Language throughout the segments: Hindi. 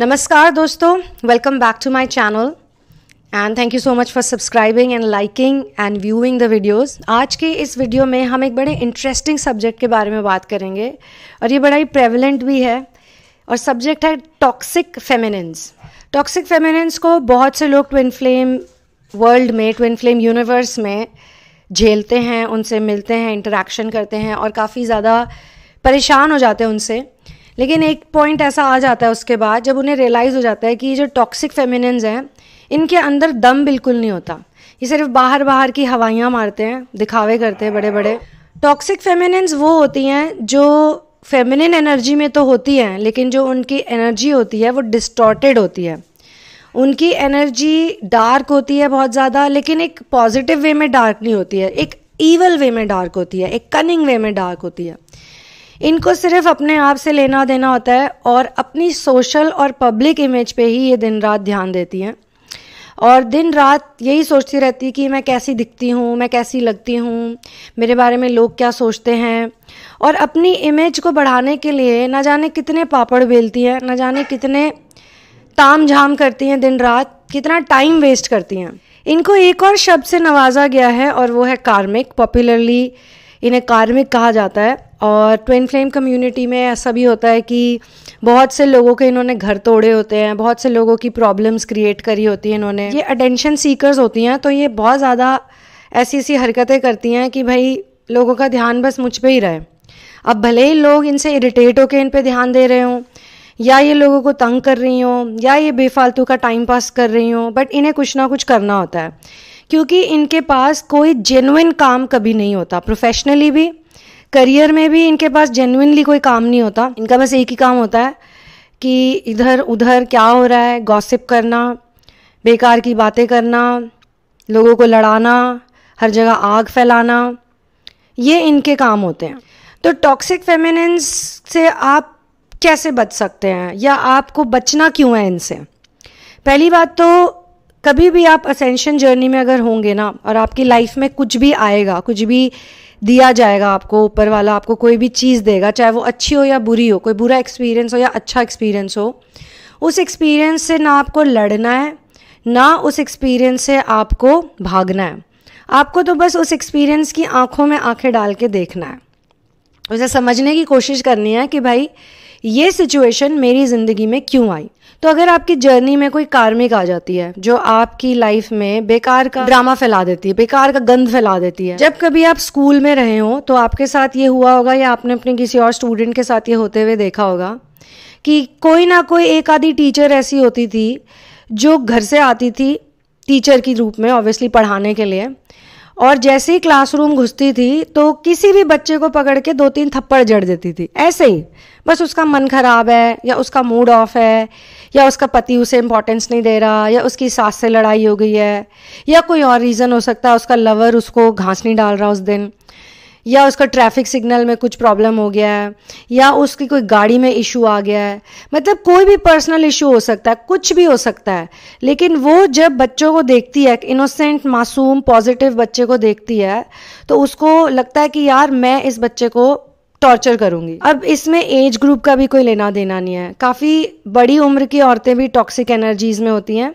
नमस्कार दोस्तों welcome back to my channel and thank you so much for subscribing and liking and viewing the videos आज के इस वीडियो में हम एक बड़े इंटरेस्टिंग सब्जेक्ट के बारे में बात करेंगे और ये बड़ा ही प्रेवलेंट भी है और सब्जेक्ट है टॉक्सिक फेमिनेंस टॉक्सिक फेमिनेंस को बहुत से लोग ट्विन फ्लेम वर्ल्ड में ट्विन फ्लेम यूनिवर्स में झेलते हैं उनसे मिलते हैं इंटरेक्शन करते हैं और काफ़ी ज़्यादा परेशान हो जाते हैं उनसे लेकिन एक पॉइंट ऐसा आ जाता है उसके बाद जब उन्हें रियलाइज़ हो जाता है कि ये जो टॉक्सिक फेमिनन्स हैं इनके अंदर दम बिल्कुल नहीं होता ये सिर्फ बाहर बाहर की हवाइयाँ मारते हैं दिखावे करते हैं बड़े बड़े टॉक्सिक फेमिनन्स वो होती हैं जो फेमिनिन एनर्जी में तो होती हैं लेकिन जो उनकी एनर्जी होती है वो डिस्टॉर्टेड होती है उनकी एनर्जी डार्क होती है बहुत ज़्यादा लेकिन एक पॉजिटिव वे में डार्क नहीं होती है एक ईवल वे में डार्क होती है एक कनिंग वे में डार्क होती है इनको सिर्फ अपने आप से लेना देना होता है और अपनी सोशल और पब्लिक इमेज पे ही ये दिन रात ध्यान देती हैं और दिन रात यही सोचती रहती कि मैं कैसी दिखती हूँ मैं कैसी लगती हूँ मेरे बारे में लोग क्या सोचते हैं और अपनी इमेज को बढ़ाने के लिए ना जाने कितने पापड़ बेलती हैं ना जाने कितने ताम झाम करती हैं दिन रात कितना टाइम वेस्ट करती हैं इनको एक और शब्द से नवाजा गया है और वो है कार्मिक पॉपुलरली इन्हें कार्मिक कहा जाता है और ट्विन फ्लेम कम्युनिटी में ऐसा भी होता है कि बहुत से लोगों के इन्होंने घर तोड़े होते हैं बहुत से लोगों की प्रॉब्लम्स क्रिएट करी होती है इन्होंने ये अटेंशन सीकर्स होती हैं तो ये बहुत ज़्यादा ऐसी ऐसी हरकतें करती हैं कि भाई लोगों का ध्यान बस मुझ पर ही रहे अब भले ही लोग इनसे इरिटेट होकर इन पर ध्यान दे रहे हों या ये लोगों को तंग कर रही हों या ये बेफालतू का टाइम पास कर रही हों बट इन्हें कुछ ना कुछ करना होता है क्योंकि इनके पास कोई जेनुइन काम कभी नहीं होता प्रोफेशनली भी करियर में भी इनके पास जेनुइनली कोई काम नहीं होता इनका बस एक ही काम होता है कि इधर उधर क्या हो रहा है गॉसिप करना बेकार की बातें करना लोगों को लड़ाना हर जगह आग फैलाना ये इनके काम होते हैं तो टॉक्सिक फेमिनेंस से आप कैसे बच सकते हैं या आपको बचना क्यों है इनसे पहली बात तो कभी भी आप असेंशन जर्नी में अगर होंगे ना और आपकी लाइफ में कुछ भी आएगा कुछ भी दिया जाएगा आपको ऊपर वाला आपको कोई भी चीज़ देगा चाहे वो अच्छी हो या बुरी हो कोई बुरा एक्सपीरियंस हो या अच्छा एक्सपीरियंस हो उस एक्सपीरियंस से ना आपको लड़ना है ना उस एक्सपीरियंस से आपको भागना है आपको तो बस उस एक्सपीरियंस की आंखों में आंखें डाल के देखना है उसे समझने की कोशिश करनी है कि भाई ये सिचुएशन मेरी ज़िंदगी में क्यों आई तो अगर आपकी जर्नी में कोई कार्मिक आ जाती है जो आपकी लाइफ में बेकार का ड्रामा फैला देती है बेकार का गंध फैला देती है जब कभी आप स्कूल में रहे हो तो आपके साथ ये हुआ होगा या आपने अपने किसी और स्टूडेंट के साथ ये होते हुए देखा होगा कि कोई ना कोई एक आधी टीचर ऐसी होती थी जो घर से आती थी टीचर के रूप में ऑब्वियसली पढ़ाने के लिए और जैसे ही क्लासरूम घुसती थी तो किसी भी बच्चे को पकड़ के दो तीन थप्पड़ जड़ देती थी ऐसे ही बस उसका मन खराब है या उसका मूड ऑफ है या उसका पति उसे इम्पोर्टेंस नहीं दे रहा या उसकी सास से लड़ाई हो गई है या कोई और रीज़न हो सकता है उसका लवर उसको घास नहीं डाल रहा उस दिन या उसका ट्रैफिक सिग्नल में कुछ प्रॉब्लम हो गया है या उसकी कोई गाड़ी में इशू आ गया है मतलब कोई भी पर्सनल इशू हो सकता है कुछ भी हो सकता है लेकिन वो जब बच्चों को देखती है इनोसेंट मासूम पॉजिटिव बच्चे को देखती है तो उसको लगता है कि यार मैं इस बच्चे को टॉर्चर करूंगी अब इसमें एज ग्रुप का भी कोई लेना देना नहीं है काफ़ी बड़ी उम्र की औरतें भी टॉक्सिक एनर्जीज में होती हैं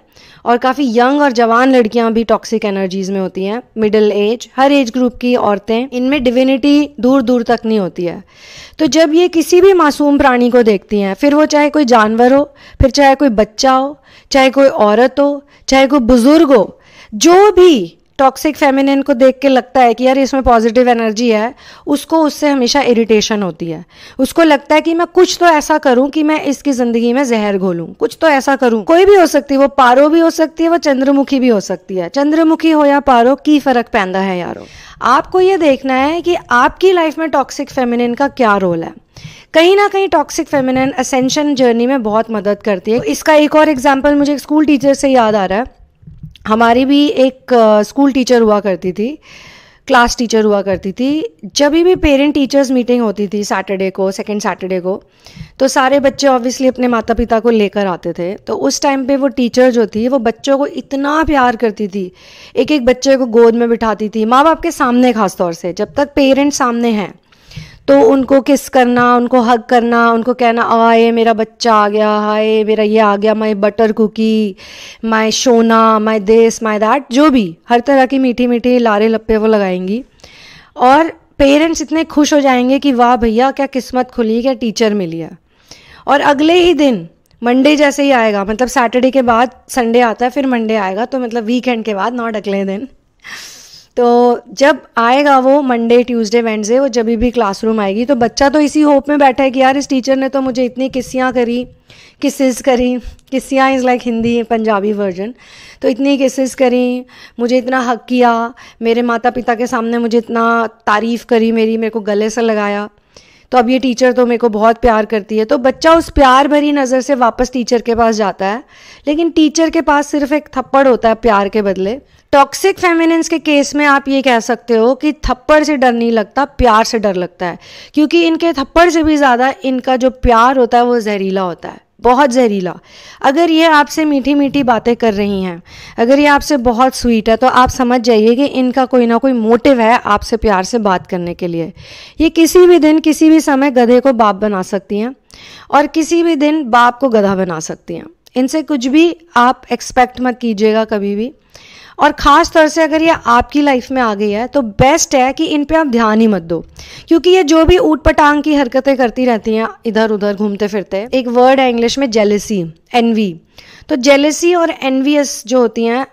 और काफ़ी यंग और जवान लड़कियां भी टॉक्सिक एनर्जीज में होती हैं मिडिल एज हर एज ग्रुप की औरतें इनमें डिविनिटी दूर दूर तक नहीं होती है तो जब ये किसी भी मासूम प्राणी को देखती हैं फिर वो चाहे कोई जानवर हो फिर चाहे कोई बच्चा हो चाहे कोई औरत हो चाहे कोई बुजुर्ग हो जो भी टॉक्सिक फेमिनिन को देख के लगता है कि यार इसमें पॉजिटिव एनर्जी है उसको उससे हमेशा इरिटेशन होती है उसको लगता है कि मैं कुछ तो ऐसा करूं कि मैं इसकी जिंदगी में जहर घोलूं कुछ तो ऐसा करूं कोई भी हो सकती है वो पारो भी हो सकती है वो चंद्रमुखी भी हो सकती है चंद्रमुखी हो या पारो की फर्क पैदा है यारो आपको ये देखना है कि आपकी लाइफ में टॉक्सिक फेमिनिन का क्या रोल है कहीं ना कहीं टॉक्सिक फेमिनिन असेंशन जर्नी में बहुत मदद करती है इसका एक और एग्जाम्पल मुझे स्कूल टीचर से याद आ रहा है हमारी भी एक स्कूल टीचर हुआ करती थी क्लास टीचर हुआ करती थी जब भी पेरेंट टीचर्स मीटिंग होती थी सैटरडे को सेकेंड सैटरडे को तो सारे बच्चे ऑब्वियसली अपने माता पिता को लेकर आते थे तो उस टाइम पे वो टीचर जो थी वो बच्चों को इतना प्यार करती थी एक एक बच्चे को गोद में बिठाती थी माँ बाप के सामने खासतौर से जब तक पेरेंट्स सामने हैं तो उनको किस करना उनको हग करना उनको कहना आए मेरा बच्चा आ गया हाय मेरा ये आ गया my butter cookie my shona my this my that जो भी हर तरह की मीठी मीठी लारे लप्पे वो लगाएंगी और पेरेंट्स इतने खुश हो जाएंगे कि वाह भैया क्या किस्मत खुली क्या टीचर मिली है और अगले ही दिन मंडे जैसे ही आएगा मतलब सैटरडे के बाद संडे आता है फिर मंडे आएगा तो मतलब वीकेंड के बाद नॉट अगले दिन तो जब आएगा वो मंडे ट्यूसडे वेंडसडे वो जब भी क्लासरूम आएगी तो बच्चा तो इसी होप में बैठा है कि यार इस टीचर ने तो मुझे इतनी किस्सियाँ करी किसेस करी किस्सियाँ is like Hindi Punjabi version तो इतनी किसेस करी मुझे इतना हक किया मेरे माता पिता के सामने मुझे इतना तारीफ़ करी मेरी मेरे को गले से लगाया तो अब ये टीचर तो मेरे को बहुत प्यार करती है तो बच्चा उस प्यार भरी नज़र से वापस टीचर के पास जाता है लेकिन टीचर के पास सिर्फ एक थप्पड़ होता है प्यार के बदले टॉक्सिक फेमिनेंस के केस में आप ये कह सकते हो कि थप्पड़ से डर नहीं लगता प्यार से डर लगता है क्योंकि इनके थप्पड़ से भी ज़्यादा इनका जो प्यार होता है वो जहरीला होता है बहुत जहरीला अगर ये आपसे मीठी मीठी बातें कर रही हैं अगर ये आपसे बहुत स्वीट है तो आप समझ जाइए कि इनका कोई ना कोई मोटिव है आपसे प्यार से बात करने के लिए ये किसी भी दिन किसी भी समय गधे को बाप बना सकती हैं और किसी भी दिन बाप को गधा बना सकती हैं इनसे कुछ भी आप एक्सपेक्ट मत कीजिएगा कभी भी और ख़ास तौर से अगर ये आपकी लाइफ में आ गई है तो बेस्ट है कि इन पे आप ध्यान ही मत दो क्योंकि ये जो भी ऊट पटांग की हरकतें करती रहती हैं इधर उधर घूमते फिरते एक वर्ड है इंग्लिश में जेलेसी एनवी तो जेलेसी और एनवीएस जो होती हैं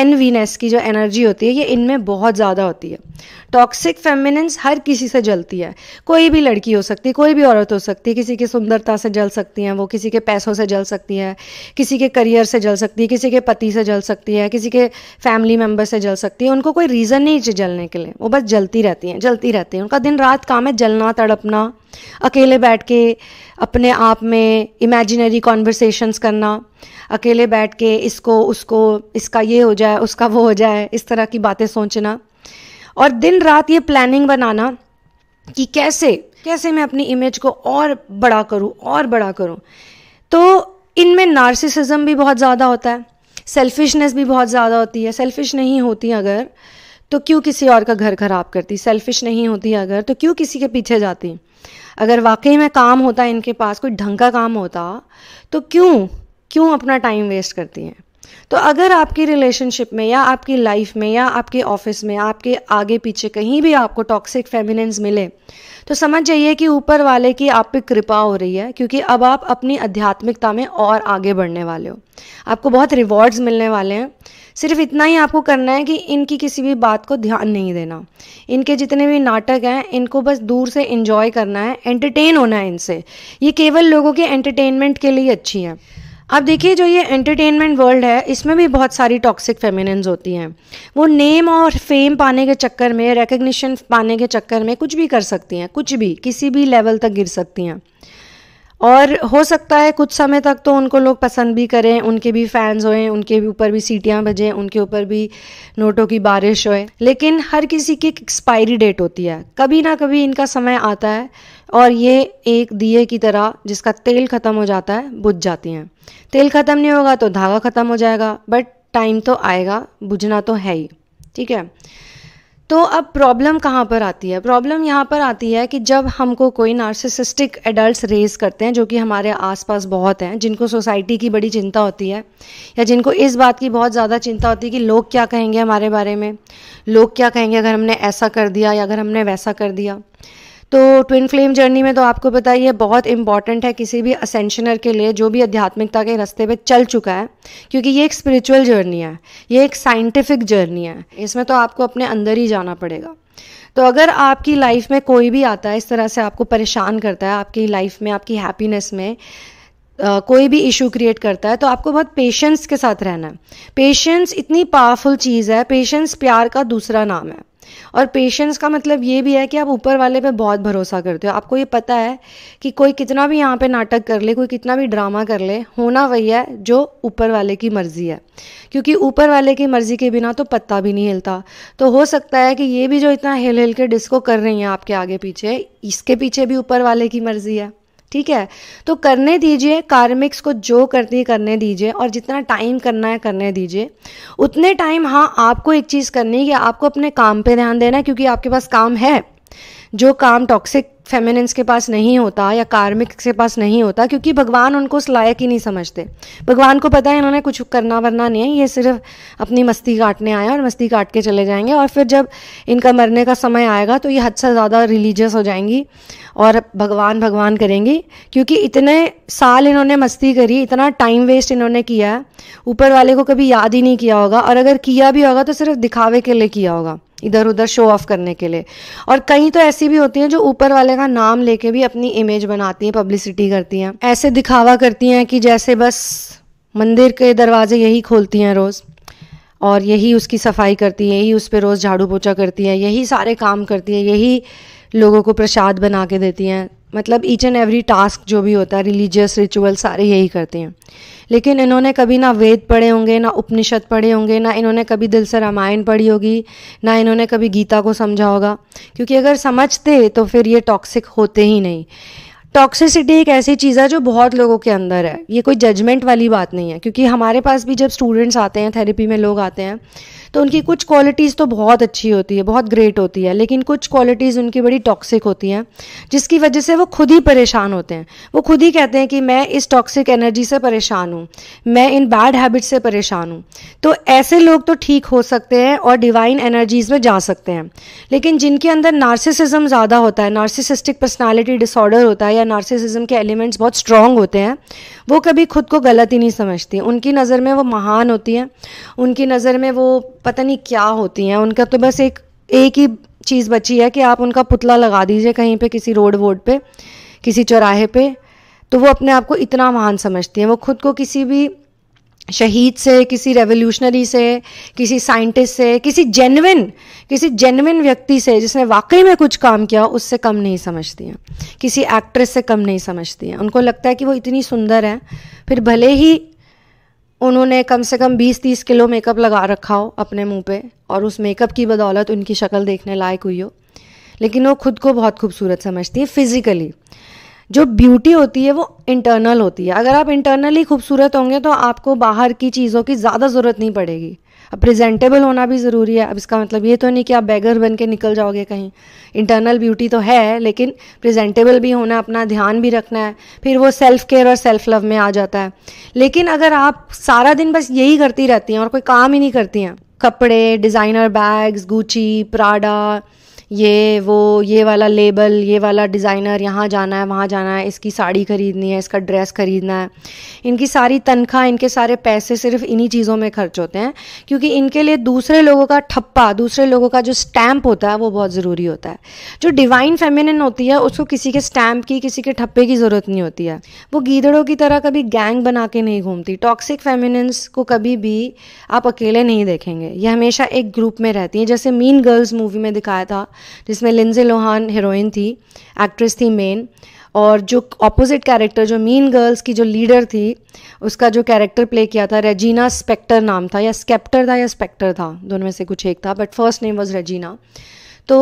एनवीनेस की जो एनर्जी होती है ये इनमें बहुत ज़्यादा होती है टॉक्सिक फेमिनेंस हर किसी से जलती है कोई भी लड़की हो सकती है कोई भी औरत हो सकती है किसी की सुंदरता से जल सकती हैं वो किसी के पैसों से जल सकती है किसी के करियर से जल सकती है किसी के पति से जल सकती है किसी के फैमिली मेम्बर से जल सकती है उनको कोई रीज़न नहीं जलने के लिए वो बस जलती रहती हैं जलती रहती हैं उनका दिन रात काम है जलना तड़पना अकेले बैठ के अपने आप में इमेजिनरी कॉन्वर्सेशंस करना अकेले बैठ के इसको उसको इसका ये हो जाए उसका वो हो जाए इस तरह की बातें सोचना और दिन रात ये प्लानिंग बनाना कि कैसे कैसे मैं अपनी इमेज को और बड़ा करूं और बड़ा करूं तो इनमें नार्सिसिज्म भी बहुत ज़्यादा होता है सेल्फिशनेस भी बहुत ज़्यादा होती है सेल्फिश नहीं होती अगर तो क्यों किसी और का घर खराब करती सेल्फिश नहीं होती अगर तो क्यों किसी के पीछे जाती अगर वाकई में काम होता इनके पास कोई ढंग का काम होता तो क्यों क्यों अपना टाइम वेस्ट करती हैं तो अगर आपकी रिलेशनशिप में या आपकी लाइफ में या आपके ऑफिस में आपके आगे पीछे कहीं भी आपको टॉक्सिक फेमिनेंस मिले तो समझ जाइए कि ऊपर वाले की आप पे कृपा हो रही है क्योंकि अब आप अपनी आध्यात्मिकता में और आगे बढ़ने वाले हो आपको बहुत रिवॉर्ड्स मिलने वाले हैं सिर्फ इतना ही आपको करना है कि इनकी किसी भी बात को ध्यान नहीं देना इनके जितने भी नाटक हैं इनको बस दूर से इन्जॉय करना है एंटरटेन होना है इनसे ये केवल लोगों के एंटरटेनमेंट के लिए अच्छी हैं अब देखिए जो ये एंटरटेनमेंट वर्ल्ड है इसमें भी बहुत सारी टॉक्सिक फेमिनन्स होती हैं वो नेम और फेम पाने के चक्कर में रिकग्निशन पाने के चक्कर में कुछ भी कर सकती हैं कुछ भी किसी भी लेवल तक गिर सकती हैं और हो सकता है कुछ समय तक तो उनको लोग पसंद भी करें उनके भी फैंस होएं उनके भी ऊपर भी सीटियाँ बजें उनके ऊपर भी नोटों की बारिश होए लेकिन हर किसी की एक एक्सपायरी डेट होती है कभी ना कभी इनका समय आता है और ये एक दिए की तरह जिसका तेल ख़त्म हो जाता है बुझ जाती हैं तेल ख़त्म नहीं होगा तो धागा ख़त्म हो जाएगा बट टाइम तो आएगा बुझना तो है ही ठीक है तो अब प्रॉब्लम कहाँ पर आती है प्रॉब्लम यहाँ पर आती है कि जब हमको कोई नार्सिसिस्टिक एडल्ट रेस करते हैं जो कि हमारे आसपास बहुत हैं जिनको सोसाइटी की बड़ी चिंता होती है या जिनको इस बात की बहुत ज़्यादा चिंता होती है कि लोग क्या कहेंगे हमारे बारे में लोग क्या कहेंगे अगर हमने ऐसा कर दिया या अगर हमने वैसा कर दिया तो ट्विन फ्लेम जर्नी में तो आपको पता ही है बहुत इंपॉर्टेंट है किसी भी असेंशनर के लिए जो भी आध्यात्मिकता के रास्ते पे चल चुका है क्योंकि ये एक स्पिरिचुअल जर्नी है ये एक साइंटिफिक जर्नी है इसमें तो आपको अपने अंदर ही जाना पड़ेगा तो अगर आपकी लाइफ में कोई भी आता है इस तरह से आपको परेशान करता है आपकी लाइफ में आपकी हैप्पीनेस में Uh, कोई भी इशू क्रिएट करता है तो आपको बहुत पेशेंस के साथ रहना है पेशेंस इतनी पावरफुल चीज़ है पेशेंस प्यार का दूसरा नाम है और पेशेंस का मतलब ये भी है कि आप ऊपर वाले पे बहुत भरोसा करते हो आपको ये पता है कि कोई कितना भी यहाँ पे नाटक कर ले कोई कितना भी ड्रामा कर ले होना वही है जो ऊपर वाले की मर्ज़ी है क्योंकि ऊपर वाले की मर्ज़ी के बिना तो पत्ता भी नहीं हिलता तो हो सकता है कि ये भी जो इतना हिल हिल के डिस्को कर रही हैं आपके आगे पीछे इसके पीछे भी ऊपर वाले की मर्ज़ी है ठीक है तो करने दीजिए कार्मिक्स को जो करती करने दीजिए और जितना टाइम करना है करने दीजिए उतने टाइम हाँ आपको एक चीज़ करनी है कि आपको अपने काम पे ध्यान देना है क्योंकि आपके पास काम है जो काम टॉक्सिक फेमिनेंस के पास नहीं होता या कार्मिक्स के पास नहीं होता क्योंकि भगवान उनको उस लायक ही नहीं समझते भगवान को पता है इन्होंने कुछ करना वरना नहीं है ये सिर्फ अपनी मस्ती काटने आए और मस्ती काट के चले जाएंगे और फिर जब इनका मरने का समय आएगा तो ये हद से ज़्यादा रिलीजियस हो जाएंगी और भगवान भगवान करेंगी क्योंकि इतने साल इन्होंने मस्ती करी इतना टाइम वेस्ट इन्होंने किया है ऊपर वाले को कभी याद ही नहीं किया होगा और अगर किया भी होगा तो सिर्फ दिखावे के लिए किया होगा इधर उधर शो ऑफ करने के लिए और कहीं तो ऐसी भी होती हैं जो ऊपर वाले का नाम लेके भी अपनी इमेज बनाती हैं पब्लिसिटी करती हैं ऐसे दिखावा करती हैं कि जैसे बस मंदिर के दरवाजे यही खोलती हैं रोज़ और यही उसकी सफाई करती हैं यही उस पर रोज़ झाड़ू पोछा करती हैं यही सारे काम करती हैं यही लोगों को प्रसाद बना के देती हैं मतलब ईच एंड एवरी टास्क जो भी होता है रिलीजियस रिचुअल सारे यही करते हैं लेकिन इन्होंने कभी ना वेद पढ़े होंगे ना उपनिषद पढ़े होंगे ना इन्होंने कभी दिल से रामायण पढ़ी होगी ना इन्होंने कभी गीता को समझा होगा क्योंकि अगर समझते तो फिर ये टॉक्सिक होते ही नहीं टॉक्सिसिटी एक ऐसी चीज़ है जो बहुत लोगों के अंदर है ये कोई जजमेंट वाली बात नहीं है क्योंकि हमारे पास भी जब स्टूडेंट्स आते हैं थेरेपी में लोग आते हैं तो उनकी कुछ क्वालिटीज़ तो बहुत अच्छी होती है बहुत ग्रेट होती है लेकिन कुछ क्वालिटीज़ उनकी बड़ी टॉक्सिक होती हैं जिसकी वजह से वो खुद ही परेशान होते हैं वो खुद ही कहते हैं कि मैं इस टॉक्सिक एनर्जी से परेशान हूँ मैं इन बैड हैबिट से परेशान हूँ तो ऐसे लोग तो ठीक हो सकते हैं और डिवाइन एनर्जीज़ में जा सकते हैं लेकिन जिनके अंदर नार्सिसिज्म ज़्यादा होता है नार्सिसिस्टिक पर्सनैलिटी डिसऑर्डर होता है या नार्सिसिज्म के एलिमेंट्स बहुत स्ट्रॉन्ग होते हैं वो कभी खुद को गलत ही नहीं समझती उनकी नज़र में वो महान होती हैं उनकी नज़र में वो पता नहीं क्या होती हैं उनका तो बस एक एक ही चीज़ बची है कि आप उनका पुतला लगा दीजिए कहीं पे किसी रोड वोड पे किसी चौराहे पे तो वो अपने आप को इतना महान समझती हैं वो खुद को किसी भी शहीद से किसी रेवोल्यूशनरी से किसी साइंटिस्ट से किसी जेनविन किसी जेनविन व्यक्ति से जिसने वाकई में कुछ काम किया उससे कम नहीं समझती हैं किसी एक्ट्रेस से कम नहीं समझती हैं उनको लगता है कि वो इतनी सुंदर है फिर भले ही उन्होंने कम से कम 20-30 किलो मेकअप लगा रखा हो अपने मुंह पे और उस मेकअप की बदौलत उनकी शक्ल देखने लायक हुई हो लेकिन वो खुद को बहुत खूबसूरत समझती है फिज़िकली जो ब्यूटी होती है वो इंटरनल होती है अगर आप इंटरनली खूबसूरत होंगे तो आपको बाहर की चीज़ों की ज़्यादा ज़रूरत नहीं पड़ेगी अब प्रेजेंटेबल होना भी ज़रूरी है अब इसका मतलब ये तो नहीं कि आप बैगर बन के निकल जाओगे कहीं इंटरनल ब्यूटी तो है लेकिन प्रेजेंटेबल भी होना अपना ध्यान भी रखना है फिर वो सेल्फ केयर और सेल्फ लव में आ जाता है लेकिन अगर आप सारा दिन बस यही करती रहती हैं और कोई काम ही नहीं करती हैं कपड़े डिज़ाइनर बैग्स गुची प्राडा ये वो ये वाला लेबल ये वाला डिज़ाइनर यहाँ जाना है वहाँ जाना है इसकी साड़ी ख़रीदनी है इसका ड्रेस ख़रीदना है इनकी सारी तनख्वाह इनके सारे पैसे सिर्फ इन्हीं चीज़ों में खर्च होते हैं क्योंकि इनके लिए दूसरे लोगों का ठप्पा दूसरे लोगों का जो स्टैम्प होता है वो बहुत ज़रूरी होता है जो डिवाइन फेमिनिन होती है उसको किसी के स्टैम्प की किसी के ठप्पे की ज़रूरत नहीं होती है वो गीदड़ों की तरह कभी गैंग बना के नहीं घूमती टॉक्सिक फेमिनन्स को कभी भी आप अकेले नहीं देखेंगे ये हमेशा एक ग्रुप में रहती हैं जैसे मीन गर्ल्स मूवी में दिखाया था जिसमें लिंजे लोहान हीरोइन थी एक्ट्रेस थी मेन और जो ऑपोजिट कैरेक्टर जो मीन गर्ल्स की जो लीडर थी उसका जो कैरेक्टर प्ले किया था रेजीना स्पेक्टर नाम था या स्केप्टर था या स्पेक्टर था दोनों में से कुछ एक था but first name was Regina तो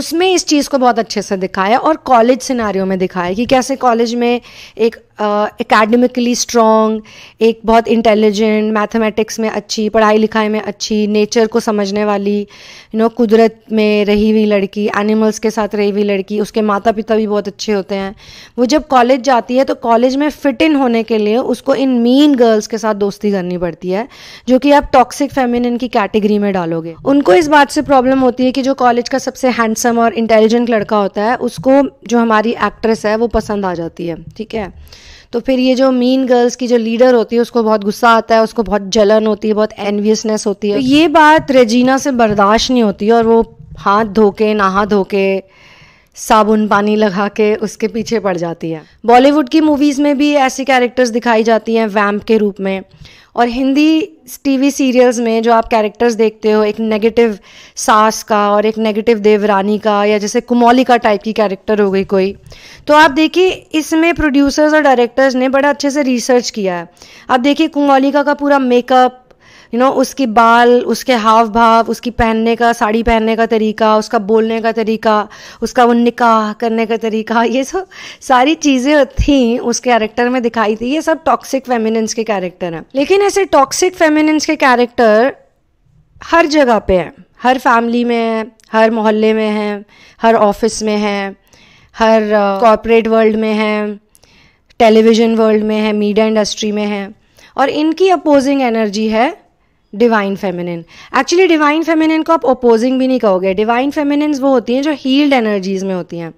उसमें इस चीज़ को बहुत अच्छे से दिखाया और कॉलेज सिनारियों में दिखाया कि कैसे कॉलेज में एक एकेडमिकली uh, स्ट्रॉन्ग एक बहुत इंटेलिजेंट मैथमेटिक्स में अच्छी पढ़ाई लिखाई में अच्छी नेचर को समझने वाली यू नो कुदरत में रही हुई लड़की एनिमल्स के साथ रही हुई लड़की उसके माता पिता भी बहुत अच्छे होते हैं वो जब कॉलेज जाती है तो कॉलेज में फिट इन होने के लिए उसको इन मीन गर्ल्स के साथ दोस्ती करनी पड़ती है जो कि आप टॉक्सिक फेमिनिन की कैटेगरी में डालोगे उनको इस बात से प्रॉब्लम होती है कि जो कॉलेज का सबसे हैंडसम और इंटेलिजेंट लड़का होता है उसको जो हमारी एक्ट्रेस है वो पसंद आ जाती है ठीक है तो फिर ये जो मीन गर्ल्स की जो लीडर होती है उसको बहुत गुस्सा आता है उसको बहुत जलन होती है बहुत एनवियसनेस होती है तो ये बात रेजीना से बर्दाश्त नहीं होती और वो हाथ धो के नहा धो के साबुन पानी लगा के उसके पीछे पड़ जाती है बॉलीवुड की मूवीज़ में भी ऐसी कैरेक्टर्स दिखाई जाती हैं वैम्प के रूप में और हिंदी टीवी सीरियल्स में जो आप कैरेक्टर्स देखते हो एक नेगेटिव सास का और एक नेगेटिव देवरानी का या जैसे कुमौली का टाइप की कैरेक्टर हो गई कोई तो आप देखिए इसमें प्रोड्यूसर्स और डायरेक्टर्स ने बड़ा अच्छे से रिसर्च किया है आप देखिए कुमौलिका का पूरा मेकअप यू नो उसकी बाल उसके हाव भाव उसकी पहनने का साड़ी पहनने का तरीका उसका बोलने का तरीका उसका वो निकाह करने का तरीका ये सब सारी चीज़ें थी उस कैरेक्टर में दिखाई थी ये सब टॉक्सिक फेमिनेंस के कैरेक्टर हैं लेकिन ऐसे टॉक्सिक फेमिनेंस के कैरेक्टर हर जगह पे हैं हर फैमिली में है हर मोहल्ले में हैं हर ऑफिस में है हर कॉरपोरेट वर्ल्ड में है टेलीविज़न वर्ल्ड में है मीडिया इंडस्ट्री में है और इनकी अपोजिंग एनर्जी है divine feminine actually divine feminine को आप ओपोजिंग भी नहीं कहोगे डिवाइन फेमिनिन वो होती हैं जो हील्ड एनर्जीज में होती हैं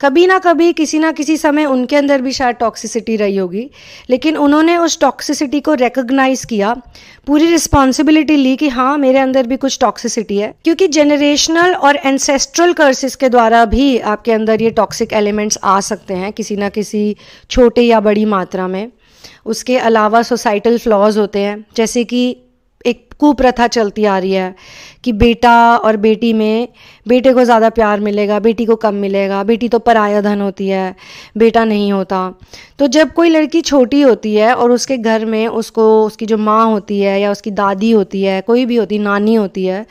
कभी ना कभी किसी ना किसी समय उनके अंदर भी शायद टॉक्सिसिटी रही होगी लेकिन उन्होंने उस टॉक्सिसिटी को रिकोगनाइज किया पूरी रिस्पॉन्सिबिलिटी ली कि हाँ मेरे अंदर भी कुछ टॉक्सिसिटी है क्योंकि जेनरेशनल और एंसेस्ट्रल कर्सेस के द्वारा भी आपके अंदर ये टॉक्सिक एलिमेंट्स आ सकते हैं किसी ना किसी छोटे या बड़ी मात्रा में उसके अलावा सोसाइटल फ्लॉज होते हैं जैसे कि कुप्रथा चलती आ रही है कि बेटा और बेटी में बेटे को ज़्यादा प्यार मिलेगा बेटी को कम मिलेगा बेटी तो पराया धन होती है बेटा नहीं होता तो जब कोई लड़की छोटी होती है और उसके घर में उसको उसकी जो माँ होती है या उसकी दादी होती है कोई भी होती नानी होती है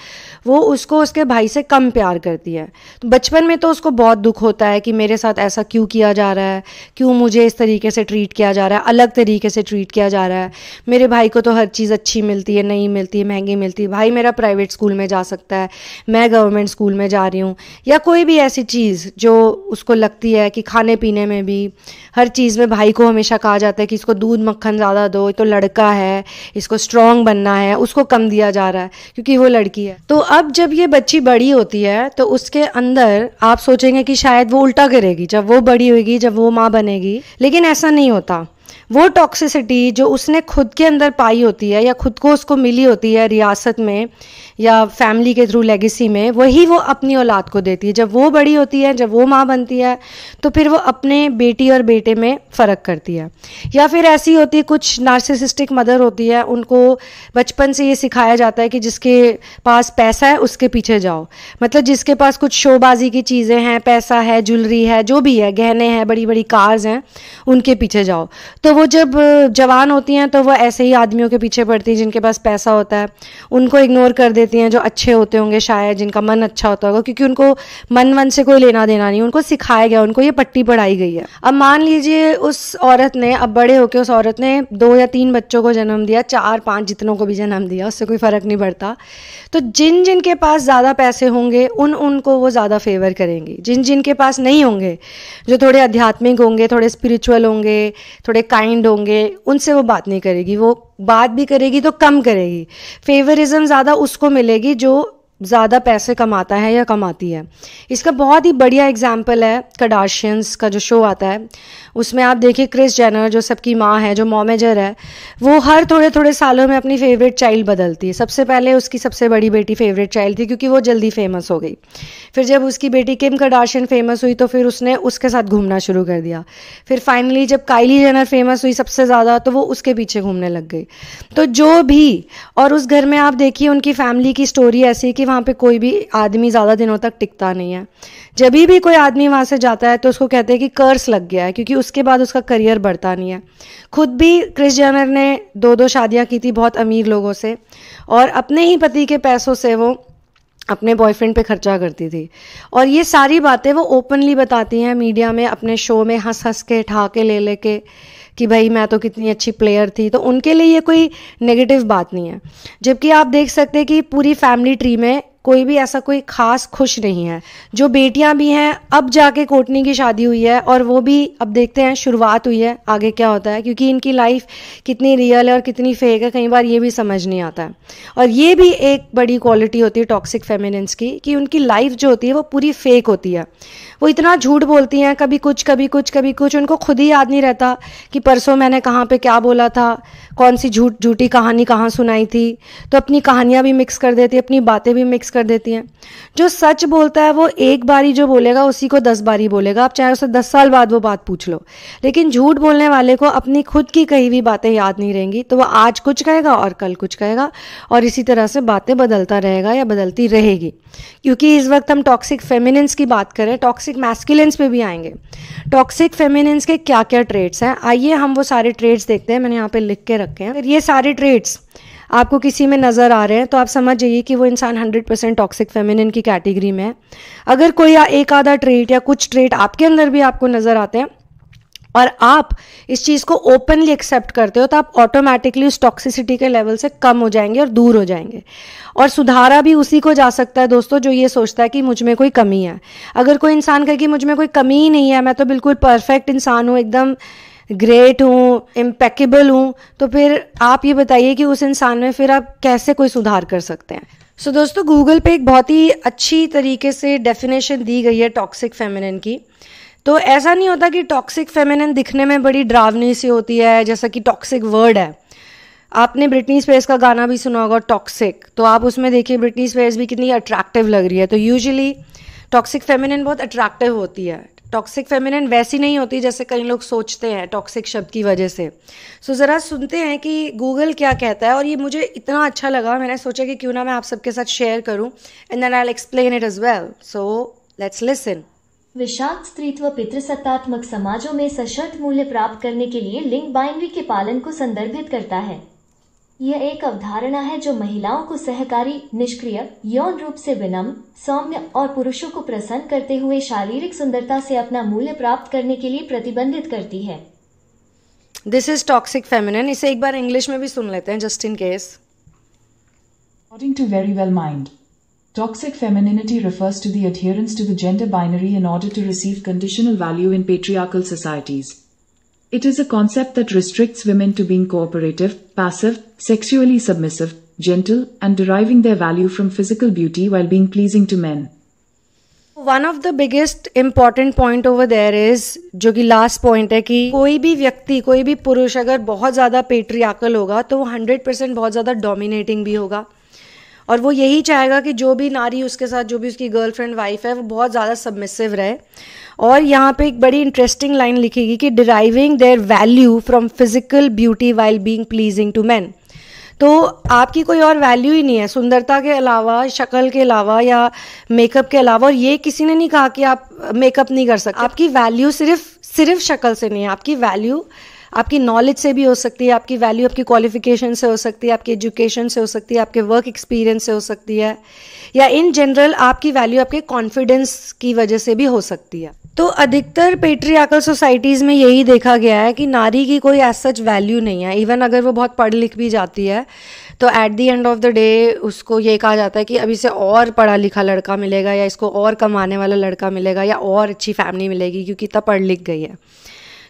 वो उसको उसके भाई से कम प्यार करती है तो बचपन में तो उसको बहुत दुख होता है कि मेरे साथ ऐसा क्यों किया जा रहा है क्यों मुझे इस तरीके से ट्रीट किया जा रहा है अलग तरीके से ट्रीट किया जा रहा है मेरे भाई को तो हर चीज़ अच्छी मिलती है नहीं मिलती मिलती महंगी मिलती भाई मेरा प्राइवेट स्कूल में जा सकता है मैं गवर्नमेंट स्कूल में जा रही हूँ या कोई भी ऐसी चीज़ जो उसको लगती है कि खाने पीने में भी हर चीज़ में भाई को हमेशा कहा जाता है कि इसको दूध मक्खन ज़्यादा दो तो लड़का है इसको स्ट्रांग बनना है उसको कम दिया जा रहा है क्योंकि वो लड़की है तो अब जब ये बच्ची बड़ी होती है तो उसके अंदर आप सोचेंगे कि शायद वो उल्टा करेगी जब वो बड़ी होगी जब वो माँ बनेगी लेकिन ऐसा नहीं होता वो टॉक्सिसिटी जो उसने खुद के अंदर पाई होती है या खुद को उसको मिली होती है रियासत में या फैमिली के थ्रू लेगेसी में वही वो अपनी औलाद को देती है जब वो बड़ी होती है जब वो माँ बनती है तो फिर वो अपने बेटी और बेटे में फ़र्क करती है या फिर ऐसी होती है कुछ नार्सिसिस्टिक मदर होती है उनको बचपन से ये सिखाया जाता है कि जिसके पास पैसा है उसके पीछे जाओ मतलब जिसके पास कुछ शोबाजी की चीज़ें हैं पैसा है ज्वेलरी है जो भी है गहने हैं बड़ी बड़ी कार्स हैं उनके पीछे जाओ तो वो जब जवान होती हैं तो वो ऐसे ही आदमियों के पीछे पड़ती हैं जिनके पास पैसा होता है उनको इग्नोर कर देती हैं जो अच्छे होते होंगे शायद जिनका मन अच्छा होता होगा क्योंकि उनको मन वन से कोई लेना देना नहीं उनको सिखाया गया उनको ये पट्टी पढ़ाई गई है अब मान लीजिए उस औरत ने अब बड़े होकर उस औरत ने दो या तीन बच्चों को जन्म दिया चार पाँच जितनों को भी जन्म दिया उससे कोई फ़र्क नहीं पड़ता तो जिन जिन के पास ज़्यादा पैसे होंगे उन उनको वो ज़्यादा फेवर करेंगी जिन जिन के पास नहीं होंगे जो थोड़े आध्यात्मिक होंगे थोड़े स्पिरिचुअल होंगे थोड़े काइंड होंगे उनसे वो बात नहीं करेगी वो बात भी करेगी तो कम करेगी फेवरिज्म ज़्यादा उसको मिलेगी जो ज़्यादा पैसे कमाता है या कमाती है इसका बहुत ही बढ़िया एग्जाम्पल है कडाशियंस का जो शो आता है उसमें आप देखिए क्रिस जेनर जो सबकी माँ है जो मॉमेजर है वो हर थोड़े थोड़े सालों में अपनी फेवरेट चाइल्ड बदलती है सबसे पहले उसकी सबसे बड़ी बेटी फेवरेट चाइल्ड थी क्योंकि वो जल्दी फेमस हो गई फिर जब उसकी बेटी किम कडाशियन फेमस हुई तो फिर उसने उसके साथ घूमना शुरू कर दिया फिर फाइनली जब काइली जेनर फेमस हुई सबसे ज़्यादा तो वो उसके पीछे घूमने लग गई तो जो भी और उस घर में आप देखिए उनकी फैमिली की स्टोरी ऐसी कि वहाँ पे कोई भी आदमी ज़्यादा दिनों तक टिकता नहीं है जब भी कोई आदमी वहाँ से जाता है तो उसको कहते हैं कि कर्स लग गया है क्योंकि उसके बाद उसका करियर बढ़ता नहीं है खुद भी क्रिस जेनर ने दो दो शादियाँ की थी बहुत अमीर लोगों से और अपने ही पति के पैसों से वो अपने बॉयफ्रेंड पे खर्चा करती थी और ये सारी बातें वो ओपनली बताती हैं मीडिया में अपने शो में हंस हंस के ठाके ले ले कि भाई मैं तो कितनी अच्छी प्लेयर थी तो उनके लिए ये कोई नेगेटिव बात नहीं है जबकि आप देख सकते हैं कि पूरी फैमिली ट्री में कोई भी ऐसा कोई खास खुश नहीं है जो बेटियां भी हैं अब जाके कोटनी की शादी हुई है और वो भी अब देखते हैं शुरुआत हुई है आगे क्या होता है क्योंकि इनकी लाइफ कितनी रियल है और कितनी फेक है कई बार ये भी समझ नहीं आता है और ये भी एक बड़ी क्वालिटी होती है टॉक्सिक फेमिनेंस की कि उनकी लाइफ जो होती है वो पूरी फेक होती है वो इतना झूठ बोलती हैं कभी कुछ कभी कुछ कभी कुछ उनको खुद ही याद नहीं रहता कि परसों मैंने कहाँ पर क्या बोला था कौन सी झूठ झूठी कहानी कहाँ सुनाई थी तो अपनी कहानियाँ भी मिक्स कर देती है अपनी बातें भी मिक्स कर देती हैं जो सच बोलता है वो एक बारी जो बोलेगा उसी को दस बारी बोलेगा आप चाहे उसे दस साल बाद वो बात पूछ लो लेकिन झूठ बोलने वाले को अपनी खुद की कही हुई बातें याद नहीं रहेंगी तो वो आज कुछ कहेगा और कल कुछ कहेगा और इसी तरह से बातें बदलता रहेगा या बदलती रहेगी क्योंकि इस वक्त हम टॉक्सिक फेमिनेंस की बात करें टॉक्सिक मैस्किलेंस पे भी आएंगे टॉक्सिक फेमिनेंस के क्या क्या ट्रेड्स हैं आइए हम वो सारे ट्रेड्स देखते हैं मैंने यहाँ पे लिख के रखे हैं ये सारे ट्रेड्स आपको किसी में नज़र आ रहे हैं तो आप समझ जाइए कि वो इंसान 100% परसेंट टॉक्सिक फेमिनिन की कैटेगरी में है अगर कोई एक आधा ट्रेट या कुछ ट्रेट आपके अंदर भी आपको नज़र आते हैं और आप इस चीज़ को ओपनली एक्सेप्ट करते हो तो आप ऑटोमेटिकली उस टॉक्सिसिटी के लेवल से कम हो जाएंगे और दूर हो जाएंगे और सुधारा भी उसी को जा सकता है दोस्तों जो ये सोचता है कि मुझ में कोई कमी है अगर कोई इंसान कहे कि मुझ में कोई कमी ही नहीं है मैं तो बिल्कुल परफेक्ट इंसान हूँ एकदम ग्रेट हूँ इम्पेकेबल हूँ तो फिर आप ये बताइए कि उस इंसान में फिर आप कैसे कोई सुधार कर सकते हैं सो so, दोस्तों गूगल पे एक बहुत ही अच्छी तरीके से डेफिनेशन दी गई है टॉक्सिक फेमिनिन की तो ऐसा नहीं होता कि टॉक्सिक फेमिनिन दिखने में बड़ी ड्रावनी सी होती है जैसा कि टॉक्सिक वर्ड है आपने ब्रिटनी स्पेस का गाना भी सुना होगा टॉक्सिक तो आप उसमें देखिए ब्रिटनी स्पेस भी कितनी अट्रैक्टिव लग रही है तो यूजली टॉक्सिक फेमिनिन बहुत अट्रैक्टिव होती है टॉक्सिक फेमिनिन वैसी नहीं होती जैसे कई लोग सोचते हैं टॉक्सिक शब्द की वजह से सो so, ज़रा सुनते हैं कि गूगल क्या कहता है और ये मुझे इतना अच्छा लगा मैंने सोचा कि क्यों ना मैं आप सबके साथ शेयर करूं and then I explain it is well so let's listen विशाल स्त्रीत्व पितृसत्तात्मक समाजों में सशर्त मूल्य प्राप्त करने के लिए लिंग बाइनरी के पालन को संदर्भित करता है यह एक अवधारणा है जो महिलाओं को सहकारी निष्क्रिय यौन रूप से विनम्र सौम्य और पुरुषों को प्रसन्न करते हुए शारीरिक सुंदरता से अपना मूल्य प्राप्त करने के लिए प्रतिबंधित करती है दिस इज टॉक्सिक फेमिनिन इसे एक बार इंग्लिश में भी सुन लेते हैं just in case According to Very Well Mind, toxic femininity refers to the adherence to the gender binary in order to receive conditional value in patriarchal societies. It is a concept that restricts women to being cooperative, passive, sexually submissive, gentle, and deriving their value from physical beauty while being pleasing to men. One of the biggest important point over there is जो कि लास्ट पॉइंट है कि कोई भी व्यक्ति कोई भी पुरुष अगर बहुत ज़्यादा पेट्रियाकल होगा तो वो हंड्रेड परसेंट बहुत ज़्यादा डोमिनेटिंग भी होगा और वो यही चाहेगा कि जो भी नारी उसके साथ जो भी उसकी गर्लफ्रेंड वाइफ है वो बहुत ज़्यादा सबमिसिव रहे और यहाँ पे एक बड़ी इंटरेस्टिंग लाइन लिखेगी कि deriving their value from physical beauty while being pleasing to man तो आपकी कोई और वैल्यू ही नहीं है सुंदरता के अलावा शक्ल के अलावा या मेकअप के अलावा और ये किसी ने नहीं कहा कि आप मेकअप नहीं कर सकते आपकी वैल्यू सिर्फ सिर्फ शक्ल से नहीं है आपकी वैल्यू आपकी नॉलेज से भी हो सकती है आपकी वैल्यू आपकी क्वालिफिकेशन से हो सकती है आपकी एजुकेशन से हो सकती है आपके वर्क एक्सपीरियंस से हो सकती है या इन जनरल आपकी वैल्यू आपके कॉन्फिडेंस की वजह से भी हो सकती है तो अधिकतर पेट्रियाकल सोसाइटीज़ में यही देखा गया है कि नारी की कोई एज सच वैल्यू नहीं है इवन अगर वो बहुत पढ़ लिख भी जाती है तो at the end of the day उसको ये कहा जाता है कि अभी से और पढ़ा लिखा लड़का मिलेगा या इसको और कमाने वाला लड़का मिलेगा या और अच्छी फैमिली मिलेगी क्योंकि इतना पढ़ लिख गई है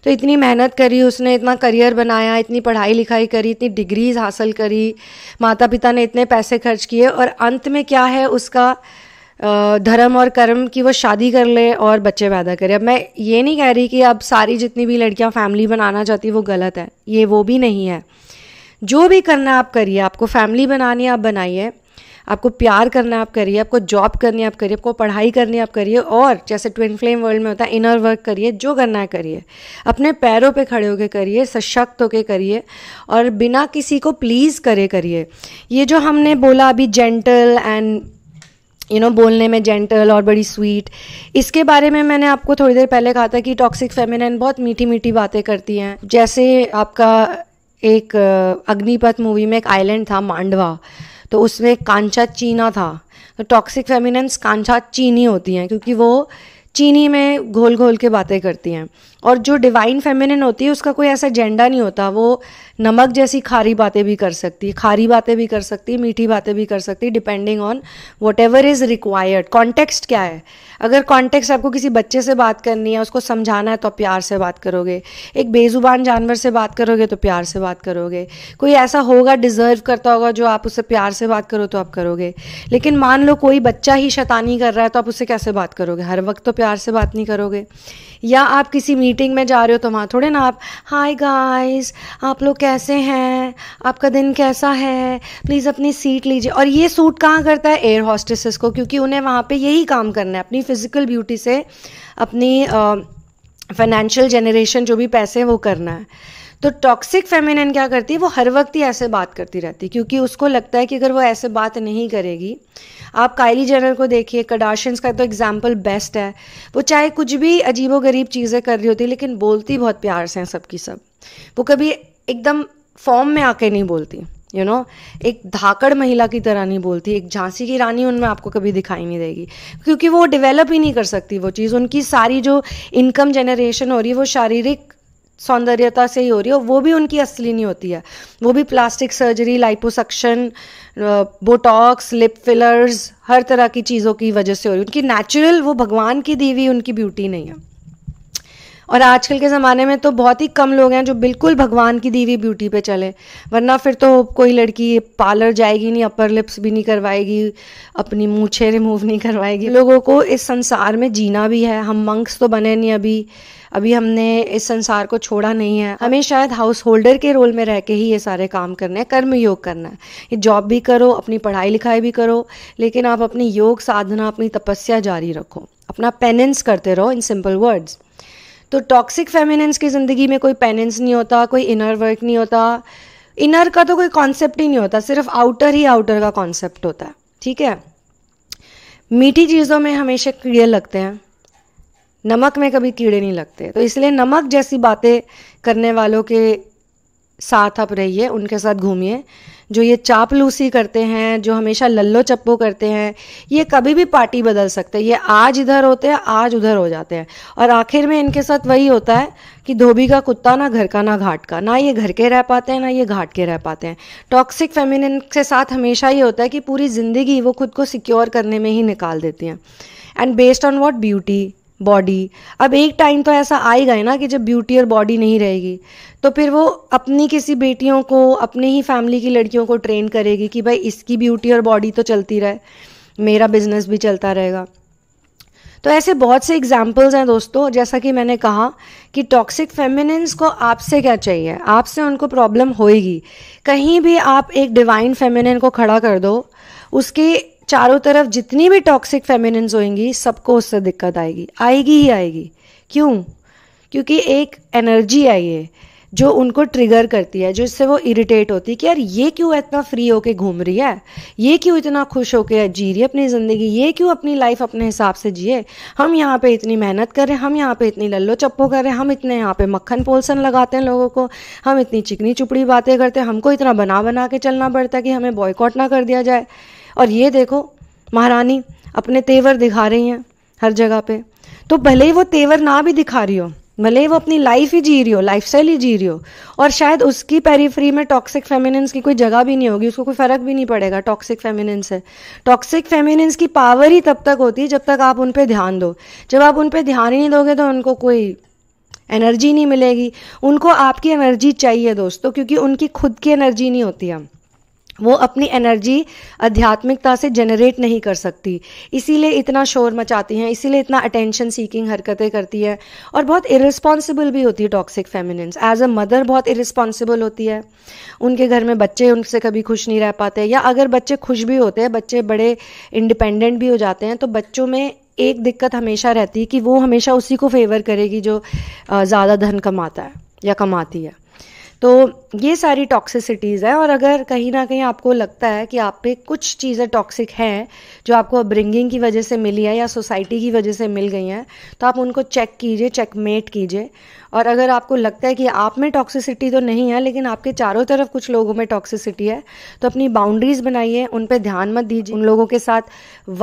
तो इतनी मेहनत करी उसने इतना करियर बनाया इतनी पढ़ाई लिखाई करी इतनी डिग्रीज हासिल करी माता पिता ने इतने पैसे खर्च किए और अंत में क्या है उसका धर्म और कर्म की वो शादी कर ले और बच्चे पैदा करे अब मैं ये नहीं कह रही कि अब सारी जितनी भी लड़कियां फैमिली बनाना चाहती वो गलत है ये वो भी नहीं है जो भी करना आप करिए आपको फैमिली बनानी आप बनाइए आपको प्यार करना आप करिए आपको जॉब करनी आप करिए आपको पढ़ाई करनी आप करिए और जैसे ट्विन फ्लेम वर्ल्ड में होता है इनर वर्क करिए जो करना है करिए अपने पैरों पे खड़े होके करिए सशक्त होकर करिए और बिना किसी को प्लीज़ करे करिए ये जो हमने बोला अभी gentle and you you know know, बोलने में जेंटल और बड़ी स्वीट इसके बारे में मैंने आपको थोड़ी देर पहले कहा था कि टॉक्सिक फेमिनन बहुत मीठी मीठी बातें करती हैं जैसे आपका एक अग्निपथ मूवी में एक आइलैंड था मांडवा तो उसमें कांचा चीना था तो टॉक्सिक फेमिनन्स कांचा चीनी होती हैं क्योंकि वो चीनी में घोल घोल के बातें करती हैं और जो डिवाइन फेमिनिन होती है उसका कोई ऐसा जेंडा नहीं होता वो नमक जैसी खारी बातें भी कर सकती है खारी बातें भी कर सकती है मीठी बातें भी कर सकती है depending on whatever is required context क्या है अगर कॉन्टेक्स्ट आपको किसी बच्चे से बात करनी है उसको समझाना है तो आप प्यार से बात करोगे एक बेजुबान जानवर से बात करोगे तो प्यार से बात करोगे कोई ऐसा होगा डिज़र्व करता होगा जो आप उससे प्यार से बात करो तो आप करोगे लेकिन मान लो कोई बच्चा ही शैतानी कर रहा है तो आप उससे कैसे बात करोगे हर वक्त तो प्यार से बात नहीं करोगे या आप किसी मीटिंग में जा रहे हो तो वहाँ थोड़े ना आप हाय गाइस आप लोग कैसे हैं आपका दिन कैसा है प्लीज़ अपनी सीट लीजिए और ये सूट कहाँ करता है एयर हॉस्टेसेस को क्योंकि उन्हें वहाँ पे यही काम करना है अपनी फिज़िकल ब्यूटी से अपनी फाइनेंशियल जनरेशन जो भी पैसे हैं वो करना है तो टॉक्सिक फेमिनिन क्या करती है वो हर वक्त ही ऐसे बात करती रहती है क्योंकि उसको लगता है कि अगर वो ऐसे बात नहीं करेगी आप कायली जनरल को देखिए कडाशंस का तो एग्जाम्पल बेस्ट है वो चाहे कुछ भी अजीबो गरीब चीज़ें कर रही होती है लेकिन बोलती बहुत प्यार से हैं सबकी सब वो कभी एकदम फॉर्म में आके नहीं बोलती यू you नो know, एक धाकड़ महिला की तरह नहीं बोलती एक झांसी की रानी उनमें आपको कभी दिखाई नहीं देगी क्योंकि वो डेवलप ही नहीं कर सकती वो चीज़ उनकी सारी जो इनकम जनरेशन हो रही है वो शारीरिक सौंदर्यता से ही हो रही और वो भी उनकी असली नहीं होती है वो भी plastic surgery liposuction botox lip fillers हर तरह की चीज़ों की वजह से हो रही है उनकी नेचुरल वो भगवान की दी हुई उनकी ब्यूटी नहीं है और आजकल के ज़माने में तो बहुत ही कम लोग हैं जो बिल्कुल भगवान की दीवी ब्यूटी पे चले वरना फिर तो कोई लड़की पार्लर जाएगी नहीं अपर लिप्स भी नहीं करवाएगी अपनी मूछे रिमूव नहीं करवाएगी लोगों को इस संसार में जीना भी है हम मंक्स तो बने नहीं अभी अभी हमने इस संसार को छोड़ा नहीं है हमें शायद हाउस होल्डर के रोल में रह के ही ये सारे काम करने हैं कर्म योग करना है ये जॉब भी करो अपनी पढ़ाई लिखाई भी करो लेकिन आप अपनी योग साधना अपनी तपस्या जारी रखो अपना पेनेंस करते रहो इन सिंपल वर्ड्स तो टॉक्सिक फेमिनेंस की ज़िंदगी में कोई पेनेंस नहीं होता कोई इनर वर्क नहीं होता इनर का तो कोई कॉन्सेप्ट ही नहीं होता सिर्फ आउटर ही आउटर का कॉन्सेप्ट होता है ठीक है मीठी चीज़ों में हमेशा कीड़े लगते हैं नमक में कभी कीड़े नहीं लगते तो इसलिए नमक जैसी बातें करने वालों के साथ आप रहिए उनके साथ घूमिए जो ये चापलूसी करते हैं जो हमेशा लल्लो चप्पू करते हैं ये कभी भी पार्टी बदल सकते हैं ये आज इधर होते हैं आज उधर हो जाते हैं और आखिर में इनके साथ वही होता है कि धोबी का कुत्ता ना घर का ना घाट का ना ये घर के रह पाते हैं ना ये घाट के रह पाते हैं टॉक्सिक फेमिनिन के साथ हमेशा ये होता है कि पूरी ज़िंदगी वो खुद को सिक्योर करने में ही निकाल देती हैं and based on what beauty body अब एक टाइम तो ऐसा आएगा ही ना कि जब ब्यूटी और बॉडी नहीं रहेगी तो फिर वो अपनी किसी बेटियों को अपने ही फैमिली की लड़कियों को ट्रेन करेगी कि भाई इसकी ब्यूटी और बॉडी तो चलती रहे मेरा बिजनेस भी चलता रहेगा तो ऐसे बहुत से एग्जाम्पल्स हैं दोस्तों जैसा कि मैंने कहा कि टॉक्सिक फेमिनेंस को आपसे क्या चाहिए आपसे उनको प्रॉब्लम होएगी कहीं भी आप एक डिवाइन फेमिनिन को खड़ा कर दो उसके चारों तरफ जितनी भी टॉक्सिक फेमिनेंस होंगी सबको उससे दिक्कत आएगी आएगी ही आएगी क्यों क्योंकि एक एनर्जी आई है जो उनको ट्रिगर करती है जो इससे वो इरिटेट होती है कि यार ये क्यों इतना फ्री होके घूम रही है ये क्यों इतना खुश होके जी रही है अपनी ज़िंदगी ये क्यों अपनी लाइफ अपने हिसाब से जिए हम यहाँ पे इतनी मेहनत कर रहे हैं हम यहाँ पे इतनी लल्लो चप्पो कर रहे हैं हम इतने यहाँ पे मक्खन पोलसन लगाते हैं लोगों को हम इतनी चिकनी चुपड़ी बातें करते हैं हमको इतना बना बना के चलना पड़ता है कि हमें बॉयकॉट ना कर दिया जाए और ये देखो महारानी अपने तेवर दिखा रही हैं हर जगह पे तो भले ही वो तेवर ना भी दिखा रही हो भले ही वो अपनी लाइफ ही जी रही हो लाइफ ही जी रही हो और शायद उसकी पेरीफ्री में टॉक्सिक फेमिनेंस की कोई जगह भी नहीं होगी उसको कोई फर्क भी नहीं पड़ेगा टॉक्सिक फेमिनेंस से टॉक्सिक फेमिनेंस की पावर ही तब तक होती है जब तक आप उन पर ध्यान दो जब आप उन पर ध्यान ही नहीं दोगे तो उनको कोई एनर्जी नहीं मिलेगी उनको आपकी एनर्जी चाहिए दोस्तों क्योंकि उनकी खुद की एनर्जी नहीं होती है वो अपनी एनर्जी आध्यात्मिकता से जनरेट नहीं कर सकती इसीलिए इतना शोर मचाती हैं इसीलिए इतना अटेंशन सीकिंग हरकतें करती है और बहुत इरिस्पॉन्सिबल भी होती है toxic femininity as a mother बहुत इरिस्पॉन्सिबल होती है उनके घर में बच्चे उनसे कभी खुश नहीं रह पाते या अगर बच्चे खुश भी होते हैं बच्चे बड़े इंडिपेंडेंट भी हो जाते हैं तो बच्चों में एक दिक्कत हमेशा रहती है कि वो हमेशा उसी को फेवर करेगी जो ज़्यादा धन कमाता है या कमाती है तो ये सारी टॉक्सिसिटीज़ हैं और अगर कहीं ना कहीं आपको लगता है कि आप पे कुछ चीज़ें टॉक्सिक हैं जो आपको अपब्रिंगिंग की वजह से मिली है या सोसाइटी की वजह से मिल गई हैं तो आप उनको चेक कीजिए चेकमेट कीजिए और अगर आपको लगता है कि आप में टॉक्सिसिटी तो नहीं है लेकिन आपके चारों तरफ कुछ लोगों में टॉक्सिसिटी है तो अपनी बाउंड्रीज़ बनाइए उन पर ध्यान मत दीजिए उन लोगों के साथ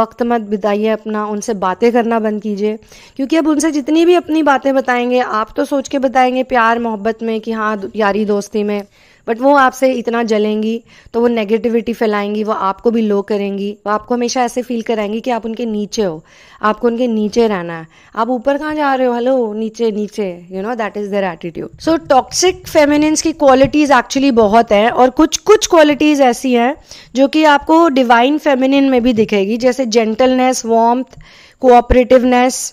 वक्त मत बिताइए अपना उनसे बातें करना बंद कीजिए क्योंकि अब उनसे जितनी भी अपनी बातें बताएंगे आप तो सोच के बताएंगे प्यार मोहब्बत में कि हाँ यारी दोस्ती में में बट वो आपसे इतना जलेंगी तो वो नेगेटिविटी फैलाएंगी वो आपको भी लो करेंगी वो आपको हमेशा ऐसे फील कराएंगी कि आप उनके नीचे हो आपको उनके नीचे रहना है आप ऊपर कहाँ जा रहे हो हेलो नीचे नीचे you know that is their attitude so toxic फेमिनेंस की क्वालिटीज एक्चुअली बहुत है और कुछ कुछ क्वालिटीज ऐसी हैं जो कि आपको डिवाइन फेमिनिन में भी दिखेगी जैसे जेंटलनेस वॉम्थ कोऑपरेटिवनेस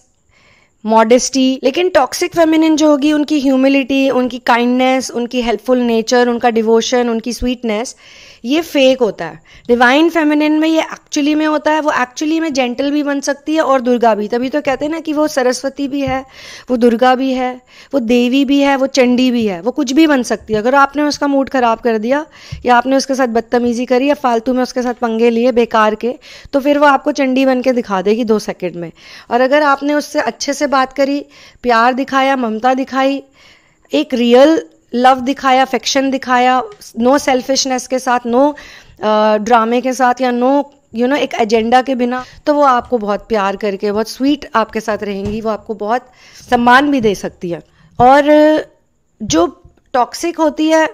मॉडेस्टी लेकिन टॉक्सिक फेमिनिन जो होगी उनकी ह्यूमिलिटी उनकी काइंडनेस उनकी हेल्पफुल नेचर उनका डिवोशन उनकी स्वीटनेस ये फेक होता है डिवाइन फेमिनिन में ये एक्चुअली में होता है वो एक्चुअली में जेंटल भी बन सकती है और दुर्गा भी तभी तो कहते हैं ना कि वो सरस्वती भी है वो दुर्गा भी है वो देवी भी है वो चंडी भी है वो कुछ भी बन सकती है अगर आपने उसका मूड ख़राब कर दिया या आपने उसके साथ बदतमीज़ी करी या फालतू में उसके साथ पंगे लिए बेकार के तो फिर वो आपको चंडी बन के दिखा देगी दो सेकेंड में और अगर आपने उससे अच्छे से बात करी प्यार दिखाया ममता दिखाई एक रियल लव दिखाया अफेक्शन दिखाया नो सेल्फिशनेस के साथ नो ड्रामे के साथ या नो यू नो एक एजेंडा के बिना तो वो आपको बहुत प्यार करके बहुत स्वीट आपके साथ रहेंगी वो आपको बहुत सम्मान भी दे सकती है और जो टॉक्सिक होती है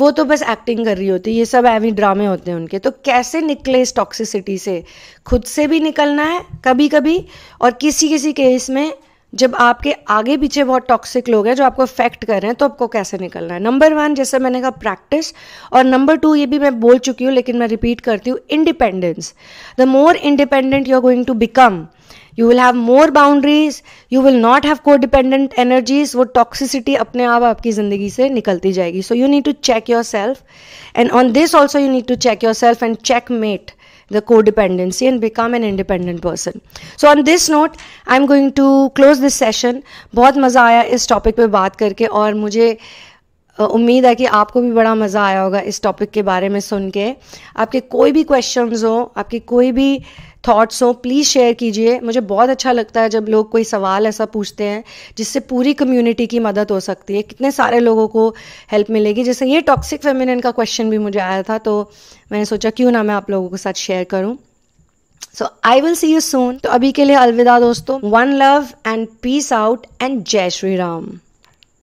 वो तो बस एक्टिंग कर रही होती है ये सब एवी ड्रामे होते हैं उनके तो कैसे निकले इस टॉक्सिसिटी से खुद से भी निकलना है कभी कभी और किसी किसी केस में जब आपके आगे पीछे बहुत टॉक्सिक लोग हैं जो आपको इफेक्ट कर रहे हैं तो आपको कैसे निकलना है नंबर वन जैसे मैंने कहा प्रैक्टिस और नंबर टू ये भी मैं बोल चुकी हूँ लेकिन मैं रिपीट करती हूँ independence the more independent you are going to become you will have more boundaries you will not have codependent energies वो टॉक्सिसिटी अपने आप आपकी ज़िंदगी से निकलती जाएगी so you need to check yourself and on this also you need to check yourself and check mate the codependency and become an independent person so on this note i'm going to close this session bahut maza aaya is topic pe baat karke aur mujhe उम्मीद है कि आपको भी बड़ा मज़ा आया होगा इस टॉपिक के बारे में सुन के आपके कोई भी क्वेश्चंस हो आपकी कोई भी थॉट्स हों प्लीज़ शेयर कीजिए मुझे बहुत अच्छा लगता है जब लोग कोई सवाल ऐसा पूछते हैं जिससे पूरी कम्युनिटी की मदद हो सकती है कितने सारे लोगों को हेल्प मिलेगी जैसे ये टॉक्सिक फेमिनिन का क्वेश्चन भी मुझे आया था तो मैंने सोचा क्यों ना मैं आप लोगों के साथ शेयर करूँ सो I will see you soon तो अभी के लिए अलविदा दोस्तों one love and peace out and जय श्री राम